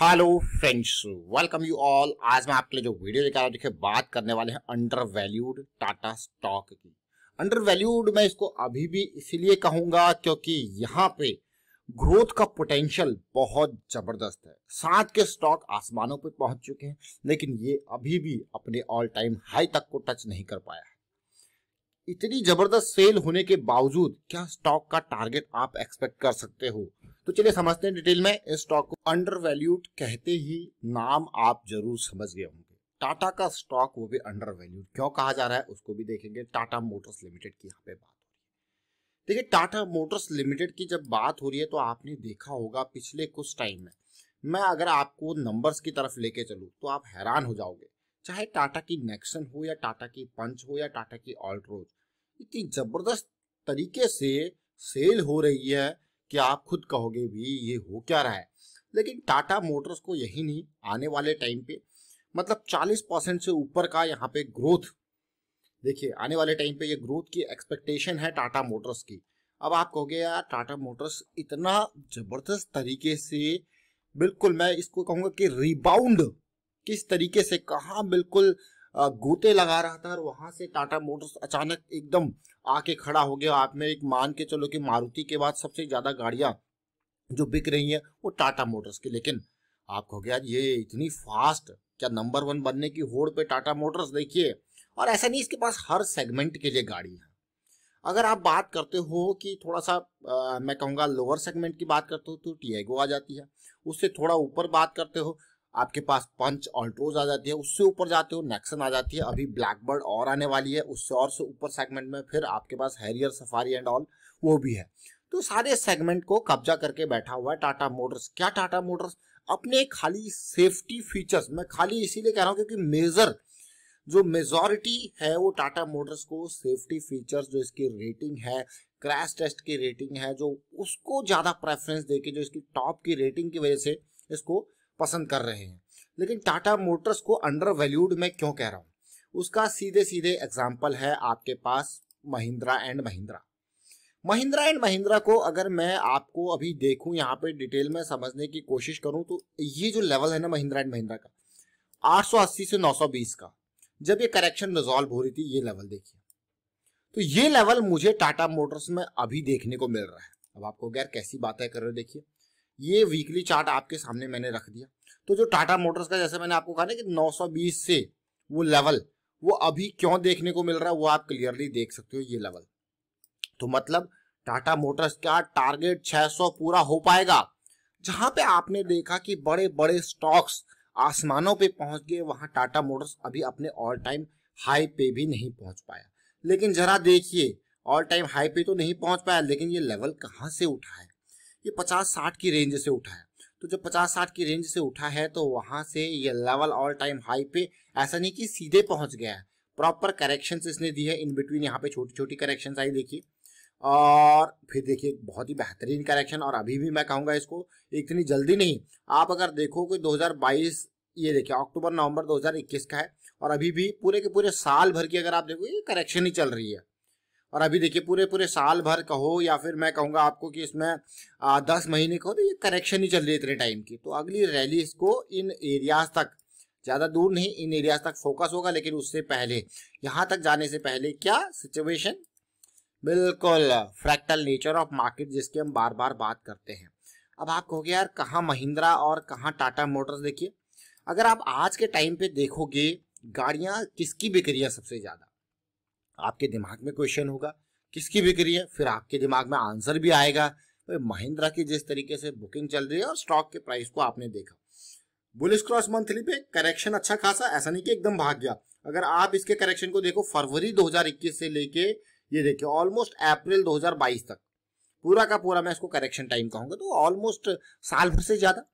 hello friends welcome you all आज मैं आपके लिए जो वीडियो लेकर आया देखिए बात करने वाले हैं अंडर वैल्यूड टाटा स्टॉक की अंडर वैल्यूड मैं इसको अभी भी इसलिए कहूंगा क्योंकि यहां पे ग्रोथ का पोटेंशियल बहुत जबरदस्त है साथ के स्टॉक आसमानों पे पहुंच चुके हैं लेकिन ये अभी भी अपने ऑल टाइम हाई तक को टच नहीं कर पाया है इतनी जबरदस्त सेल होने के बावजूद क्या स्टॉक का टारगेट आप एक्सपेक्ट कर सकते हो तो चलिए समझते हैं डिटेल में इस स्टॉक को अंडर वैल्यूड कहते ही नाम आप जरूर समझ गए होंगे टाटा का स्टॉक वो भी अंडर वैल्यूड क्यों कहा जा रहा है उसको भी देखेंगे टाटा मोटर्स लिमिटेड की यहाँ पे बात हो रही है देखिए टाटा मोटर्स लिमिटेड की जब बात हो रही है तो आपने देखा होगा पिछले कुछ टाइम में मैं अगर आपको नंबर्स की तरफ लेके चलूँ तो आप हैरान हो जाओगे चाहे टाटा की नेक्सन हो या टाटा की पंच हो या टाटा की ऑल्ट्रोज इतनी जबरदस्त तरीके से सेल हो रही है कि आप खुद कहोगे भी ये हो क्या रहा है लेकिन टाटा मोटर्स को यही नहीं आने वाले टाइम पे मतलब 40 परसेंट से ऊपर का यहाँ पे ग्रोथ देखिए आने वाले टाइम पे ये ग्रोथ की एक्सपेक्टेशन है टाटा मोटर्स की अब आप कहोगे यार टाटा मोटर्स इतना जबरदस्त तरीके से बिल्कुल मैं इसको कहूँगा कि रिबाउंड किस तरीके से कहा बिल्कुल गोते लगा रहा था और वहां से टाटा मोटर्स अचानक एकदम आके खड़ा हो गया आप में एक मान के चलो कि मारुति के बाद सबसे ज्यादा गाड़ियां जो बिक रही हैं वो टाटा मोटर्स की लेकिन आप कहोगे यार ये इतनी फास्ट क्या नंबर वन बनने की होड़ पे टाटा मोटर्स देखिए और ऐसा नहीं इसके पास हर सेगमेंट के लिए गाड़ी है अगर आप बात करते हो कि थोड़ा सा आ, मैं कहूँगा लोअर सेगमेंट की बात करते हो तो टीएगो आ जाती है उससे थोड़ा ऊपर बात करते हो आपके पास पंच ऑल्ट्रोज आ जाती है उससे ऊपर जाते हो नेक्सन आ जाती है अभी ब्लैकबर्ड और आने वाली है उससे और से ऊपर सेगमेंट में फिर आपके पास हैरियर सफारी एंड ऑल वो भी है तो सारे सेगमेंट को कब्जा करके बैठा हुआ है टाटा मोटर्स क्या टाटा मोटर्स अपने खाली सेफ्टी फीचर्स मैं खाली इसीलिए कह रहा हूँ क्योंकि मेजर जो मेजॉरिटी है वो टाटा मोटर्स को सेफ्टी फीचर्स जो इसकी रेटिंग है क्रैश टेस्ट की रेटिंग है जो उसको ज़्यादा प्रेफरेंस देके जो इसकी टॉप की रेटिंग की वजह से इसको पसंद कर रहे हैं लेकिन टाटा मोटर्स को अंडर वैल्यूड मैं क्यों कह रहा हूँ उसका सीधे सीधे एग्जाम्पल है आपके पास महिंद्रा एंड महिंद्रा महिंद्रा एंड महिंद्रा को अगर मैं आपको अभी देखूं यहाँ पे डिटेल में समझने की कोशिश करूं तो ये जो लेवल है ना महिंद्रा एंड महिंद्रा का 880 से 920 का जब ये करेक्शन रिजॉल्व हो रही थी ये लेवल देखिए तो ये लेवल मुझे टाटा मोटर्स में अभी देखने को मिल रहा है अब आपको गैर कैसी बातें कर रहे हो देखिए ये वीकली चार्ट आपके सामने मैंने रख दिया तो जो टाटा मोटर्स का जैसे मैंने आपको कहा ना कि 920 से वो लेवल वो अभी क्यों देखने को मिल रहा है वो आप क्लियरली देख सकते हो ये लेवल तो मतलब टाटा मोटर्स का टारगेट 600 पूरा हो पाएगा जहां पे आपने देखा कि बड़े बड़े स्टॉक्स आसमानों पे पहुंच गए वहां टाटा मोटर्स अभी अपने ऑल टाइम हाई पे भी नहीं पहुंच पाया लेकिन जरा देखिए ऑल टाइम हाई पे तो नहीं पहुंच पाया लेकिन ये लेवल कहाँ से उठा है ये पचास साठ की रेंज से उठा है तो जब पचास साठ की रेंज से उठा है तो वहां से ये लेवल ऑल टाइम हाई पे ऐसा नहीं कि सीधे पहुंच गया है प्रॉपर करेक्शन इसने दी है इन बिटवीन यहाँ पे छोटी छोटी करेक्शन आई देखिए और फिर देखिए बहुत ही बेहतरीन करेक्शन और अभी भी मैं कहूँगा इसको इतनी जल्दी नहीं आप अगर देखो कि 2022 ये देखिए अक्टूबर नवंबर 2021 का है और अभी भी पूरे के पूरे साल भर की अगर आप देखो ये करेक्शन ही चल रही है और अभी देखिए पूरे पूरे साल भर कहो या फिर मैं कहूँगा आपको कि इसमें आ, दस महीने कहो तो ये करेक्शन ही चल रही है इतने टाइम की तो अगली रैली इसको इन एरियाज तक ज़्यादा दूर नहीं इन एरियाज तक फोकस होगा लेकिन उससे पहले यहाँ तक जाने से पहले क्या सिचुएशन बिल्कुल फ्रैक्टल नेचर ऑफ मार्केट जिसकी हम बार बार बात करते हैं अब आप कहोगे यार कहाँ महिंद्रा और कहाँ टाटा मोटर्स देखिए अगर आप आज के टाइम पे देखोगे गाड़ियाँ किसकी बिक रही है सबसे ज़्यादा आपके दिमाग में क्वेश्चन होगा किसकी बिक्री है फिर आपके दिमाग में आंसर भी आएगा तो महिंद्रा की जिस तरीके से बुकिंग चल रही है और स्टॉक के प्राइस को आपने देखा बुलिस क्रॉस मंथली पे करेक्शन अच्छा खासा ऐसा नहीं कि एकदम भाग गया अगर आप इसके करेक्शन को देखो फरवरी 2021 से लेके ये देखिए ऑलमोस्ट अप्रैल 2022 तक पूरा का पूरा मैं इसको करेक्शन टाइम कहूंगा तो ऑलमोस्ट साल भर से ज्यादा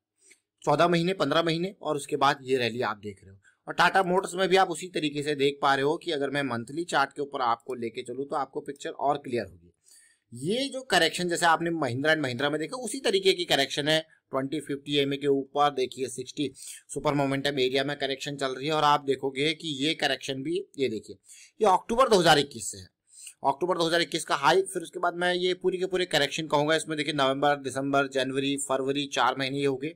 चौदह महीने पंद्रह महीने और उसके बाद ये रैली आप देख रहे हो और टाटा मोटर्स में भी आप उसी तरीके से देख पा रहे हो कि अगर मैं मंथली चार्ट के ऊपर आपको लेके चलूँ तो आपको पिक्चर और क्लियर होगी ये जो करेक्शन जैसे आपने महिंद्रा एंड महिंद्रा में देखा उसी तरीके की करेक्शन है 20 50 एम के ऊपर देखिए 60 सुपर मोमेंटम एरिया में करेक्शन चल रही है और आप देखोगे कि ये करेक्शन भी ये देखिए ये अक्टूबर 2021 से है अक्टूबर 2021 का हाई फिर उसके बाद मैं ये पूरी के पूरे करेक्शन कहूंगा इसमें देखिए नवंबर दिसंबर जनवरी फरवरी चार महीने ये हो गए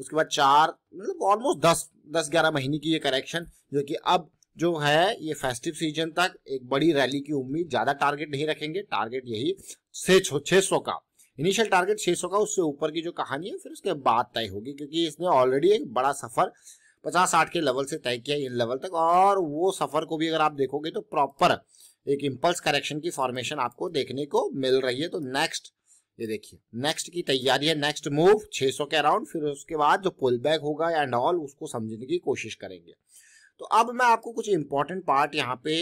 उसके बाद चार मतलब ऑलमोस्ट दस दस ग्यारह महीने की ये करेक्शन जो कि अब जो है ये फेस्टिव सीजन तक एक बड़ी रैली की उम्मीद ज़्यादा टारगेट नहीं रखेंगे टारगेट यही से छः सौ का इनिशियल टारगेट छः सौ का उससे ऊपर की जो कहानी है फिर उसके बाद तय होगी क्योंकि इसने ऑलरेडी एक बड़ा सफ़र पचास साठ के लेवल से तय किया इन लेवल तक और वो सफ़र को भी अगर आप देखोगे तो प्रॉपर एक इम्पल्स करेक्शन की फॉर्मेशन आपको देखने को मिल रही है तो नेक्स्ट ये देखिए नेक्स्ट की तैयारी है नेक्स्ट मूव 600 के अराउंड फिर उसके बाद जो पुल बैक होगा एंड ऑल उसको समझने की कोशिश करेंगे तो अब मैं आपको कुछ इंपॉर्टेंट पार्ट यहाँ पे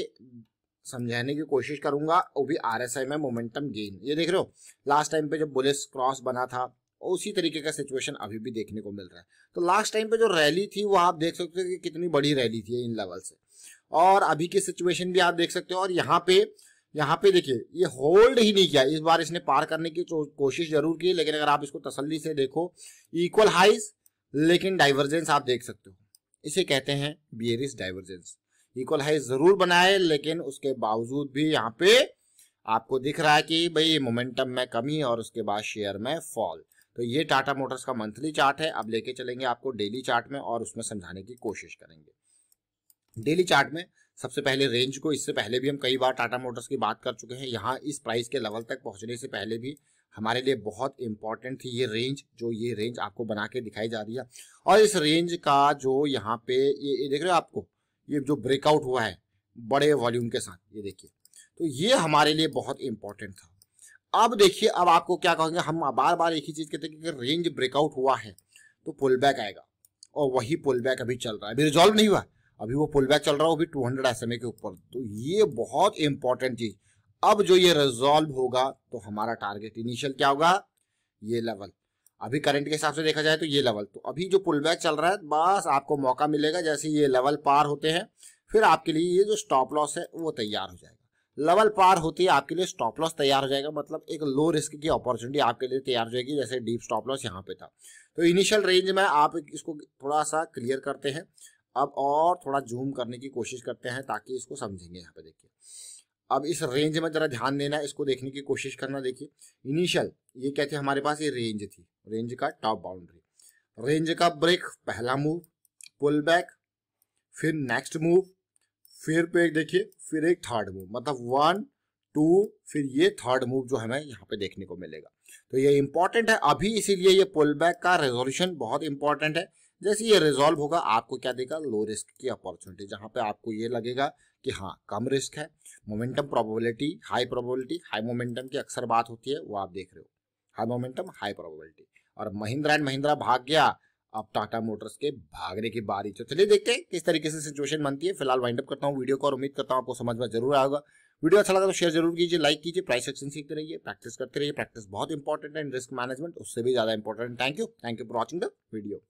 समझाने की कोशिश करूंगा वो भी आर एस आई में मोमेंटम गेन ये देख रहे हो लास्ट टाइम पे जब बुलिस क्रॉस बना था उसी तरीके का सिचुएशन अभी भी देखने को मिल रहा है तो लास्ट टाइम पे जो रैली थी वो आप देख सकते हो कि कितनी बड़ी रैली थी इन लेवल से और अभी की सिचुएशन भी आप देख सकते हो और यहाँ पे यहाँ पे देखिए ये होल्ड ही नहीं किया इस बार इसने पार करने की कोशिश जरूर की लेकिन अगर आप इसको तसल्ली से देखो इक्वल हाइज लेकिन डाइवर्जेंस आप देख सकते हो इसे कहते हैं बियरिस डाइवर्जेंस इक्वल हाइज जरूर बनाए लेकिन उसके बावजूद भी यहाँ पे आपको दिख रहा है कि भाई मोमेंटम में कमी और उसके बाद शेयर में फॉल तो ये टाटा मोटर्स का मंथली चार्ट है अब लेके चलेंगे आपको डेली चार्ट में और उसमें समझाने की कोशिश करेंगे डेली चार्ट में सबसे पहले रेंज को इससे पहले भी हम कई बार टाटा मोटर्स की बात कर चुके हैं यहाँ इस प्राइस के लेवल तक पहुँचने से पहले भी हमारे लिए बहुत इंपॉर्टेंट थी ये रेंज जो ये रेंज आपको बना के दिखाई जा रही है और इस रेंज का जो यहाँ पे ये, ये देख रहे हो आपको ये जो ब्रेकआउट हुआ है बड़े वॉल्यूम के साथ ये देखिए तो ये हमारे लिए बहुत इंपॉर्टेंट था अब देखिए अब आपको क्या कहेंगे हम बार बार एक ही चीज़ कहते हैं कि रेंज ब्रेकआउट हुआ है तो पुल बैक आएगा और वही पुल बैक अभी चल रहा है अभी रिजॉल्व नहीं हुआ अभी वो पुल बैक चल रहा है वो भी टू हंड्रेड एस के ऊपर तो ये बहुत इंपॉर्टेंट चीज अब जो ये रिजॉल्व होगा तो हमारा टारगेट इनिशियल क्या होगा ये लेवल अभी करंट के हिसाब से देखा जाए तो ये लेवल तो अभी जो पुल बैक चल रहा है बस आपको मौका मिलेगा जैसे ये लेवल पार होते हैं फिर आपके लिए ये जो स्टॉप लॉस है वो तैयार हो जाएगा लेवल पार होती है आपके लिए स्टॉप लॉस तैयार हो जाएगा मतलब एक लो रिस्क की अपॉर्चुनिटी आपके लिए तैयार हो जाएगी जैसे डीप स्टॉप लॉस यहाँ पे था तो इनिशियल रेंज में आप इसको थोड़ा सा क्लियर करते हैं अब और थोड़ा जूम करने की कोशिश करते हैं ताकि इसको समझेंगे यहाँ पे देखिए अब इस रेंज में ज़रा ध्यान देना इसको देखने की कोशिश करना देखिए इनिशियल ये क्या थी हमारे पास ये रेंज थी रेंज का टॉप बाउंड्री रेंज का ब्रेक पहला मूव पुल बैक फिर नेक्स्ट मूव फिर पे देखिए फिर एक थर्ड मूव मतलब वन टू फिर ये थर्ड मूव जो हमें यहाँ पे देखने को मिलेगा तो ये इंपॉर्टेंट है अभी इसीलिए ये पुल बैक का रेजोल्यूशन बहुत इंपॉर्टेंट है जैसे ये रिजोल्व होगा आपको क्या देगा लो रिस्क की अपॉर्चुनिटी जहां पे आपको ये लगेगा कि हाँ कम रिस्क है momentum probability high probability high momentum की अक्सर बात होती है वो आप देख रहे हो हाई मोमेंटम हाई प्रोबेबिलिटी और महिंद्रा एंड महिंद्रा भाग गया अब टाटा मोटर्स के भागने की बारी तो चलिए देखते हैं किस तरीके से सिचुएशन बनती है फिलहाल वाइंड अप करता हूँ वीडियो को और उम्मीद करता हूँ आपको समझ में जरूर आएगा वीडियो अच्छा लगा तो शेयर जरूर कीजिए लाइक कीजिए प्राइस एक्शन सीखते रहिए प्रैक्टिस करते रहिए प्रैक्टिस बहुत इंपॉर्टेंट है रिस्क मैनेजमेंट उससे भी ज्यादा important thank you thank you for watching the video